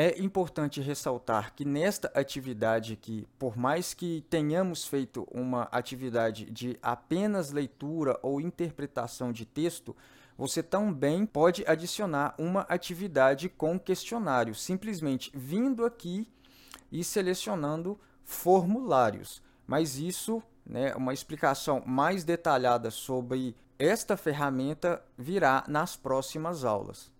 É importante ressaltar que nesta atividade aqui, por mais que tenhamos feito uma atividade de apenas leitura ou interpretação de texto, você também pode adicionar uma atividade com questionário, simplesmente vindo aqui e selecionando formulários. Mas isso, né, uma explicação mais detalhada sobre esta ferramenta virá nas próximas aulas.